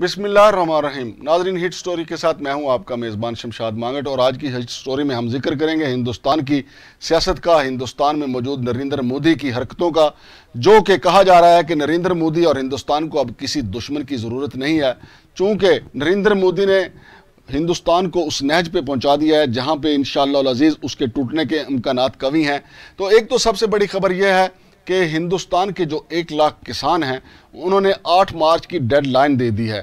بسم اللہ الرحمن الرحیم ناظرین ہٹ سٹوری کے ساتھ میں ہوں آپ کا میزبان شمشاد مانگٹ اور آج کی ہٹ سٹوری میں ہم ذکر کریں گے ہندوستان کی سیاست کا ہندوستان میں موجود نریندر مودی کی حرکتوں کا جو کہ کہا جا رہا ہے کہ نریندر مودی اور ہندوستان کو اب کسی دشمن کی ضرورت نہیں ہے چونکہ نریندر مودی نے ہندوستان کو اس نہج پہ پہنچا دیا ہے جہاں پہ انشاءاللہ العزیز اس کے ٹوٹنے کے امکانات قوی ہیں تو ایک تو سب سے بڑی خبر یہ ہے کہ ہندوستان کے جو ایک لاکھ کسان ہیں انہوں نے آٹھ مارچ کی ڈیڈ لائن دے دی ہے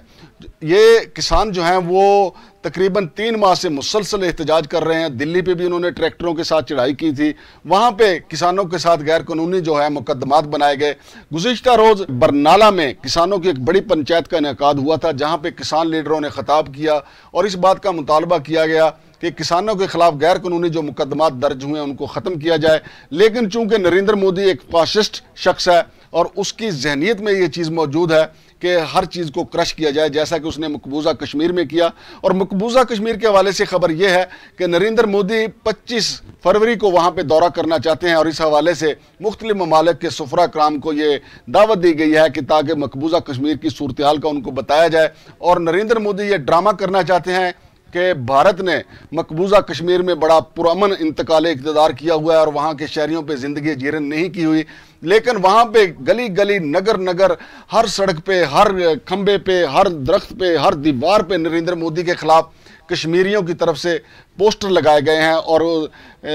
یہ کسان جو ہیں وہ تقریباً تین ماہ سے مسلسل احتجاج کر رہے ہیں دلی پہ بھی انہوں نے ٹریکٹروں کے ساتھ چڑھائی کی تھی وہاں پہ کسانوں کے ساتھ غیر قانونی جو ہے مقدمات بنائے گئے گزشتہ روز برنالہ میں کسانوں کی ایک بڑی پنچایت کا انعقاد ہوا تھا جہاں پہ کسان لیڈروں نے خطاب کیا اور اس بات کا مطالبہ کیا گیا کہ کسانوں کے خلاف غیر قانونی جو مقدمات درج ہوئے ہیں ان کو ختم کیا جائے لیکن چونکہ نریندر مودی ایک فاشسٹ شخص ہے اور اس کی ذہنیت میں یہ چیز موجود ہے کہ ہر چیز کو کرش کیا جائے جیسا کہ اس نے مقبوضہ کشمیر میں کیا اور مقبوضہ کشمیر کے حوالے سے خبر یہ ہے کہ نریندر مودی پچیس فروری کو وہاں پہ دورہ کرنا چاہتے ہیں اور اس حوالے سے مختلف ممالک کے سفرا کرام کو یہ دعوت دی گئی ہے کہ تاکہ مقبوضہ کشمیر کی صورتحال کا ان کو بتایا جائے اور نریندر مودی یہ ڈرامہ کرنا چاہتے ہیں کہ بھارت نے مقبوضہ کشمیر میں بڑا پرامن انتقال اقتدار کیا ہوا ہے اور وہاں کے شہریوں پہ زندگی جیرن نہیں کی ہوئی لیکن وہاں پہ گلی گلی نگر نگر ہر سڑک پہ ہر کھمبے پہ ہر درخت پہ ہر دیوار پہ نریندر مودی کے خلاف کشمیریوں کی طرف سے پوسٹر لگائے گئے ہیں اور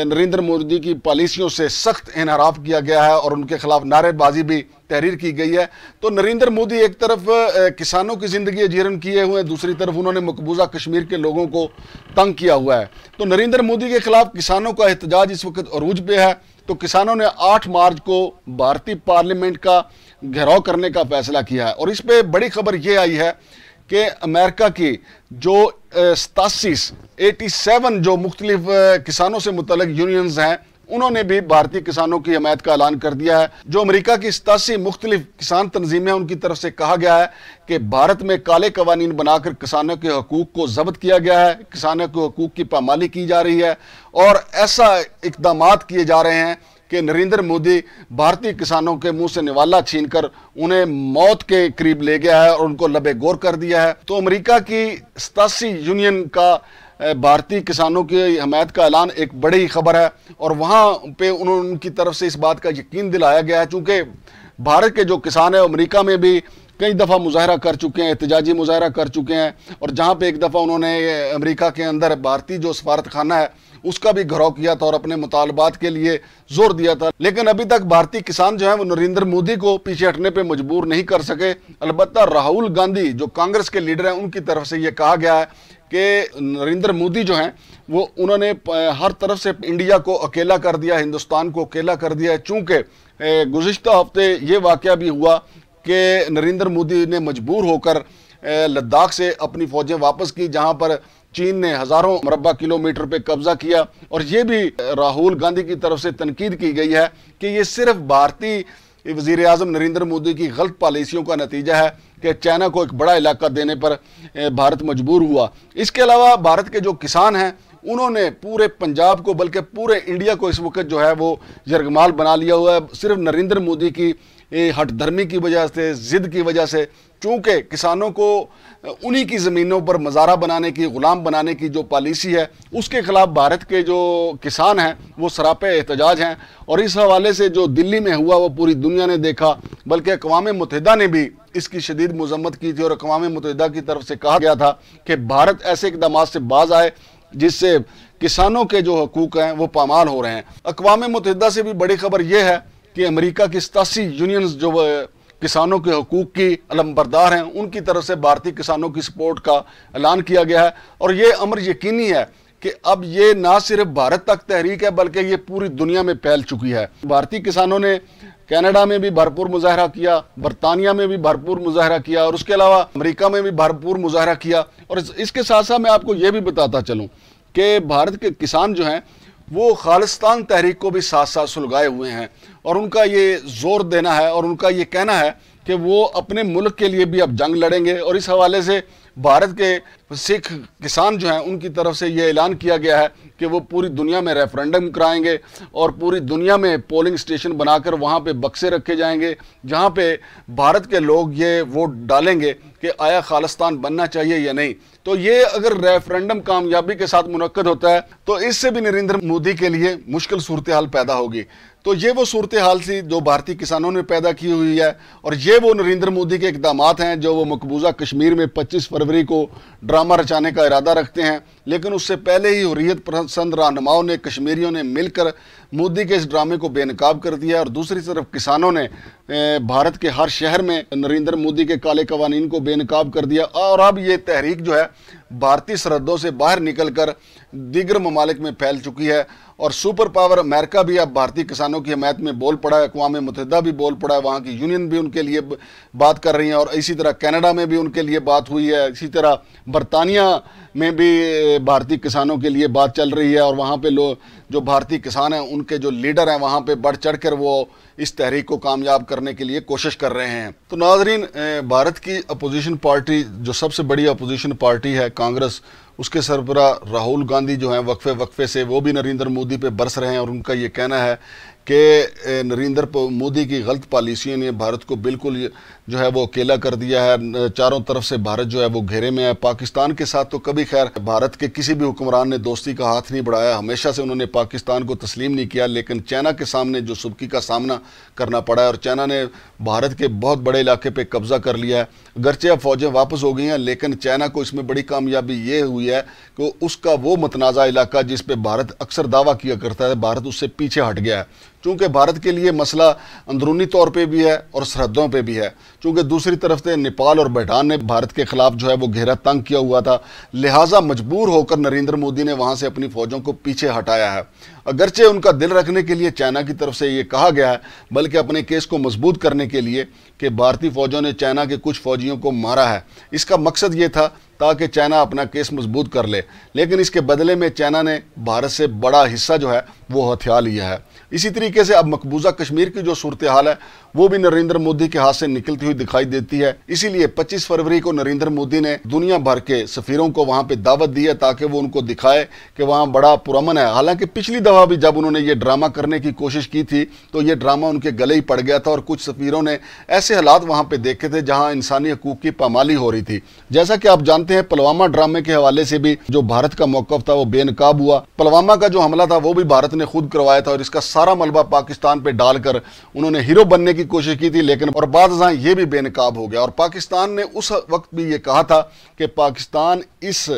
نریندر مودی کی پالیسیوں سے سخت انحراف کیا گیا ہے اور ان کے خلاف نعرے بازی بھی تحریر کی گئی ہے تو نریندر مودی ایک طرف کسانوں کی زندگی اجیرن کیے ہوئے ہیں دوسری طرف انہوں نے مقبوضہ کشمیر کے لوگوں کو تنگ کیا ہوا ہے تو نریندر مودی کے خلاف کسانوں کا احتجاج اس وقت عروج پہ ہے تو کسانوں نے آٹھ مارچ کو بھارتی پارلیمنٹ کا گھراؤ کرنے کا فیصلہ کیا ہے اور اس پہ بڑی خبر یہ آئی ہے کہ امریکہ کی جو ستاسیس ایٹی سیون جو مختلف کسانوں سے متعلق یونینز ہیں انہوں نے بھی بھارتی کسانوں کی حمایت کا اعلان کر دیا ہے جو امریکہ کی ستاسی مختلف کسان تنظیمیں ان کی طرف سے کہا گیا ہے کہ بھارت میں کالے قوانین بنا کر کسانوں کے حقوق کو ضبط کیا گیا ہے کسانوں کے حقوق کی پامالی کی جا رہی ہے اور ایسا اقدامات کیے جا رہے ہیں کہ نریندر مودی بھارتی کسانوں کے منہ سے نوالا چھین کر انہیں موت کے قریب لے گیا ہے اور ان کو لبے گور کر دیا ہے تو امریکہ کی ستاسی یونین کا بھارتی کسانوں کی حمایت کا اعلان ایک بڑی خبر ہے اور وہاں پہ انہوں ان کی طرف سے اس بات کا یقین دلایا گیا ہے چونکہ بھارت کے جو کسان ہیں امریکہ میں بھی کئی دفعہ مظاہرہ کر چکے ہیں احتجاجی مظاہرہ کر چکے ہیں اور جہاں پہ ایک دفعہ انہوں نے امریکہ کے اندر بھارتی جو سفارت خانہ ہے اس کا بھی گھرو کیا تھا اور اپنے مطالبات کے لیے زور دیا تھا لیکن ابھی تک بھارتی کسان جو ہیں وہ نریندر مودی کو پیچھے ہٹنے پہ مجبور نہیں کر سکے البتہ راہل گاندھی جو کانگریس کے لیڈر ہیں ان کی طرف سے یہ کہا گیا ہے کہ نریندر مودی جو ہیں وہ انہوں نے ہر طرف سے انڈیا کو اکیلا کر دیا ہندوستان کو اکیلا کر دیا ہے چونکہ گزشتہ ہفتے یہ واقعہ بھی ہوا کہ نریندر مودی نے مجبور ہو کر لداخ سے اپنی فوجیں واپس کی جہاں پر چین نے ہزاروں مربع کلومیٹر پہ قبضہ کیا اور یہ بھی راہول گاندھی کی طرف سے تنقید کی گئی ہے کہ یہ صرف بھارتی وزیر اعظم نریندر مودی کی غلط پالیسیوں کا نتیجہ ہے کہ چائنا کو ایک بڑا علاقہ دینے پر بھارت مجبور ہوا اس کے علاوہ بھارت کے جو کسان ہیں انہوں نے پورے پنجاب کو بلکہ پورے انڈیا کو اس وقت جو ہے وہ جرغمال بنا لیا ہوا ہے صرف نریندر مودی کی ہٹ دھرمی کی وجہ سے ضد کی وجہ سے چونکہ کسانوں کو انہی کی زمینوں پر مزارہ بنانے کی غلام بنانے کی جو پالیسی ہے اس کے خلاف بھارت کے جو کسان ہیں وہ سراپ احتجاج ہیں اور اس حوالے سے جو دلی میں ہوا وہ پوری دنیا نے دیکھا بلکہ اقوام متحدہ نے بھی اس کی شدید مذمت کی تھی اور اقوام متحدہ کی طرف سے کہا گیا تھا کہ بھارت ایسے اقدامات سے باز آئے جس سے کسانوں کے جو حقوق ہیں وہ پامال ہو رہے ہیں اقوام متحدہ سے بھی بڑی خبر یہ ہے کہ امریکہ کی ستاسی یونینز جو کسانوں کے حقوق کی علم بردار ہیں ان کی طرف سے بھارتی کسانوں کی سپورٹ کا اعلان کیا گیا ہے اور یہ امر یقینی ہے کہ اب یہ نہ صرف بھارت تک تحریک ہے بلکہ یہ پوری دنیا میں پھیل چکی ہے بھارتی کسانوں نے کینیڈا میں بھی بھرپور مظاہرہ کیا برطانیہ میں بھی بھرپور مظاہرہ کیا اور اس کے علاوہ امریکہ میں بھی بھرپور مظاہرہ کیا اور اس کے ساتھ ساتھ میں آپ کو یہ بھی بتاتا چلوں کہ بھارت کے کسان جو ہیں وہ خالستان تحریک کو بھی ساتھ ساتھ سلگائے ہوئے ہیں اور ان کا یہ زور دینا ہے اور ان کا یہ کہنا ہے کہ وہ اپنے ملک کے لیے بھی اب جنگ لڑیں گے اور اس حوالے سے بھارت کے سکھ کسان جو ہیں ان کی طرف سے یہ اعلان کیا گیا ہے کہ وہ پوری دنیا میں ریفرینڈم کرائیں گے اور پوری دنیا میں پولنگ سٹیشن بنا کر وہاں پہ بکسے رکھے جائیں گے جہاں پہ بھارت کے لوگ یہ ووٹ ڈالیں گے کہ آیا خالستان بننا چاہیے یا نہیں تو یہ اگر ریفرینڈم کامیابی کے ساتھ منعقد ہوتا ہے تو اس سے بھی نریندر مودی کے لیے مشکل صورتحال پیدا ہوگی تو یہ وہ صورتحال سی تھی جو بھارتی کسانوں نے پیدا کی ہوئی ہے اور یہ وہ نریندر مودی کے اقدامات ہیں جو وہ مقبوضہ کشمیر میں پچیس فروری ری کو ڈراما رچانے کا ارادہ رکھتے ہیں لیکن اس سے پہلے ہی حریت پسند رانماؤں نے کشمیریوں نے مل کر مودی کے اس ڈرامے کو بے نقاب کر دیا اور دوسری طرف کسانوں نے بھارت کے ہر شہر میں نریندر مودی کے کالے قوانین کو بے نقاب کر دیا اور اب یہ تحریک جو ہے بھارتی سرحدوں سے باہر نکل کر دیگر ممالک میں پھیل چکی ہے اور سپر پاور امریکہ بھی اب بھارتی کسانوں کی حمایت میں بول پڑا ہے اقوام متحدہ بھی بول پڑا ہے وہاں کی یونین بھی ان کے لیے بات کر رہی ہیں اور اسی طرح کینیڈا میں بھی ان کے لیے بات ہوئی ہے اسی طرح برطانیہ میں بھی بھارتی کسانوں کے لیے بات چل رہی ہے اور وہاں پہ جو بھارتی کسان ہیں ان کے جو لیڈر ہیں وہاں پہ بڑھ چڑھ کر وہ اس تحریک کو کامیاب کرنے کے لیے کوشش کر رہے ہیں تو ناظرین بھارت کی اپوزیشن پارٹی جو سب سے بڑی اپوزیشن پارٹی ہے کانگریس اس کے سربراہ راہل گاندھی جو ہیں وقفے وقفے سے وہ بھی نریندر مودی پہ برس رہے ہیں اور ان کا یہ کہنا ہے کہ نریندر مودی کی غلط پالیسیوں نے بھارت کو بالکل جو ہے وہ اکیلا کر دیا ہے چاروں طرف سے بھارت جو ہے وہ گھیرے میں ہے پاکستان کے ساتھ تو کبھی خیر بھارت کے کسی بھی حکمران نے دوستی کا ہاتھ نہیں بڑھایا ہمیشہ سے انہوں نے پاکستان کو تسلیم نہیں کیا لیکن چائنا کے سامنے جو سبکی کا سامنا کرنا پڑا ہے اور چائنا نے بھارت کے بہت بڑے علاقے پہ قبضہ کر لیا ہے گرچہ فوجیں واپس ہو گئی ہیں لیکن چائنا کو اس میں بڑی کامیابی یہ ہوئی ہے کہ اس کا وہ متنازع علاقہ جس پہ بھارت اکثر دعویٰ کیا کرتا ہے بھارت اس سے پیچھے ہٹ گیا ہے چونکہ بھارت کے لیے مسئلہ اندرونی طور پہ بھی ہے اور سرحدوں پہ بھی ہے چونکہ دوسری طرف سے نیپال اور بھٹان نے بھارت کے خلاف جو ہے وہ گھیرا تنگ کیا ہوا تھا لہٰذا مجبور ہو کر نریندر مودی نے وہاں سے اپنی فوجوں کو پیچھے ہٹایا ہے اگرچہ ان کا دل رکھنے کے لیے چائنا کی طرف سے یہ کہا گیا ہے بلکہ اپنے کیس کو مضبوط کرنے کے لیے کہ بھارتی فوجوں نے چائنا کے کچھ فوجیوں کو مارا ہے اس کا مقصد یہ تھا تاکہ چائنا اپنا کیس مضبوط کر لے لیکن اس کے بدلے میں چائنا نے بھارت سے بڑا حصہ جو ہے وہ ہتھیار لیا ہے اسی طریقے سے اب مقبوضہ کشمیر کی جو صورتحال ہے وہ بھی نریندر مودی کے ہاتھ سے نکلتی ہوئی دکھائی دیتی ہے اسی لیے پچیس فروری کو نریندر مودی نے دنیا بھر کے سفیروں کو وہاں وہاں پہ دعوت تاکہ وہ ان کو دکھائے کہ بڑا پرامن ہے حالانکہ پچھلی دفعہ بھی جب انہوں نے یہ کرنے کی کوشش کی تھی تو یہ ان کے گلے ہی پڑ گیا تھا اور کچھ سفیروں نے ایسے حالات وہاں پہ دیکھے تھے جہاں انسانی حقوق کی پامالی ہو رہی تھی جیسا کہ آپ جانتے ہیں پلوامہ ڈرامے کے حوالے سے بھی جو بھارت کا موقف تھا وہ بے نقاب ہوا پلواما کا جو حملہ تھا وہ بھی بھارت نے خود کروایا تھا اور اس کا سارا ملبہ پاکستان پہ ڈال کر انہوں نے ہیرو بننے کی کوشش کی تھی لیکن اور بعض یہ بھی بے نقاب ہو گیا اور پاکستان نے اس وقت بھی یہ کہا تھا کہ پاکستان اس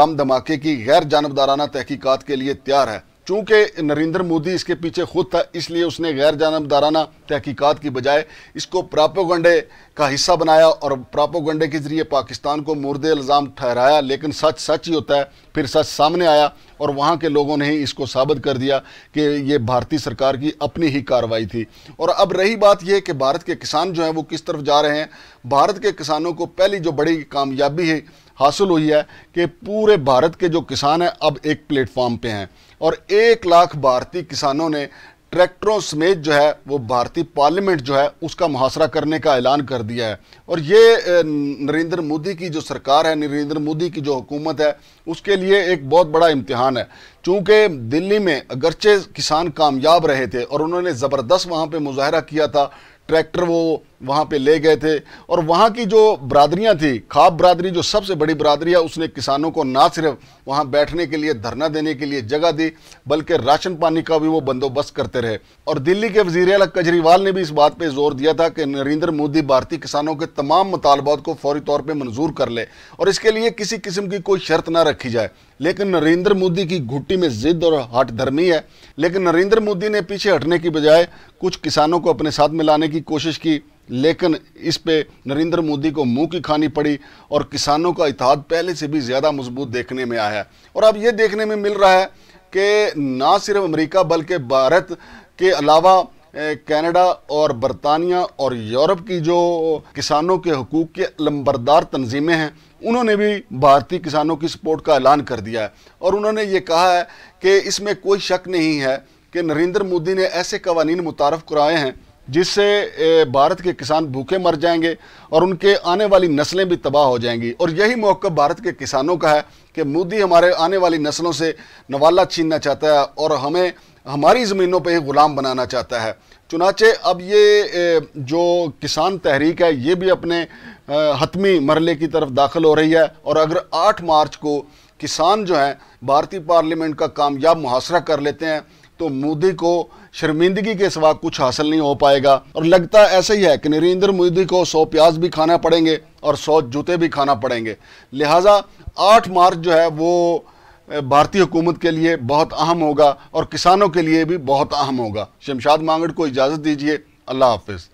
بم دھماکے کی غیر جانبدارانہ تحقیقات کے لیے تیار ہے چونکہ نریندر مودی اس کے پیچھے خود تھا اس لیے اس نے غیر جانبدارانہ تحقیقات کی بجائے اس کو پراپوگنڈے کا حصہ بنایا اور پراپوگنڈے کے ذریعے پاکستان کو مرد الزام ٹھہرایا لیکن سچ سچ ہی ہوتا ہے پھر سچ سامنے آیا اور وہاں کے لوگوں نے ہی اس کو ثابت کر دیا کہ یہ بھارتی سرکار کی اپنی ہی کاروائی تھی اور اب رہی بات یہ ہے کہ بھارت کے کسان جو ہیں وہ کس طرف جا رہے ہیں بھارت کے کسانوں کو پہلی جو بڑی کامیابی حاصل ہوئی ہے کہ پورے بھارت کے جو کسان ہیں اب ایک پلیٹ فارم پہ ہیں اور ایک لاکھ بھارتی کسانوں نے ٹریکٹروں سمیت جو ہے وہ بھارتی پارلیمنٹ جو ہے اس کا محاصرہ کرنے کا اعلان کر دیا ہے اور یہ نریندر مودی کی جو سرکار ہے نریندر مودی کی جو حکومت ہے اس کے لیے ایک بہت بڑا امتحان ہے چونکہ دلی میں اگرچہ کسان کامیاب رہے تھے اور انہوں نے زبردست وہاں پہ مظاہرہ کیا تھا ٹریکٹر وہ وہاں پہ لے گئے تھے اور وہاں کی جو برادریاں تھیں خواب برادری جو سب سے بڑی برادری ہے اس نے کسانوں کو نہ صرف وہاں بیٹھنے کے لیے دھرنا دینے کے لیے جگہ دی بلکہ راشن پانی کا بھی وہ بندوبست کرتے رہے اور دلی کے وزیر اعلی کجریوال نے بھی اس بات پہ زور دیا تھا کہ نریندر مودی بھارتی کسانوں کے تمام مطالبات کو فوری طور پہ منظور کر لے اور اس کے لیے کسی قسم کی کوئی شرط نہ رکھی جائے لیکن نریندر مودی کی گھٹی میں ضد اور ہٹ دھرمی ہے لیکن نریندر مودی نے پیچھے ہٹنے کی بجائے کچھ کسانوں کو اپنے ساتھ ملانے کی کوشش کی لیکن اس پہ نریندر مودی کو منہ کی کھانی پڑی اور کسانوں کا اتحاد پہلے سے بھی زیادہ مضبوط دیکھنے میں آیا ہے اور اب یہ دیکھنے میں مل رہا ہے کہ نہ صرف امریکہ بلکہ بھارت کے علاوہ کینیڈا اور برطانیہ اور یورپ کی جو کسانوں کے حقوق کے لمبردار تنظیمیں ہیں انہوں نے بھی بھارتی کسانوں کی سپورٹ کا اعلان کر دیا ہے اور انہوں نے یہ کہا ہے کہ اس میں کوئی شک نہیں ہے کہ نریندر مودی نے ایسے قوانین متعارف کرائے ہیں جس سے بھارت کے کسان بھوکے مر جائیں گے اور ان کے آنے والی نسلیں بھی تباہ ہو جائیں گی اور یہی موقع بھارت کے کسانوں کا ہے کہ مودی ہمارے آنے والی نسلوں سے نوالہ چھیننا چاہتا ہے اور ہمیں ہماری زمینوں پہ ہی غلام بنانا چاہتا ہے چنانچہ اب یہ جو کسان تحریک ہے یہ بھی اپنے حتمی مرحلے کی طرف داخل ہو رہی ہے اور اگر آٹھ مارچ کو کسان جو ہیں بھارتی پارلیمنٹ کا کامیاب محاصرہ کر لیتے ہیں تو مودی کو شرمندگی کے سوا کچھ حاصل نہیں ہو پائے گا اور لگتا ایسا ہی ہے کہ نریندر مودی کو سو پیاز بھی کھانا پڑیں گے اور سو جوتے بھی کھانا پڑیں گے لہٰذا آٹھ مارچ جو ہے وہ بھارتی حکومت کے لیے بہت اہم ہوگا اور کسانوں کے لیے بھی بہت اہم ہوگا شمشاد مانگڑ کو اجازت دیجیے اللہ حافظ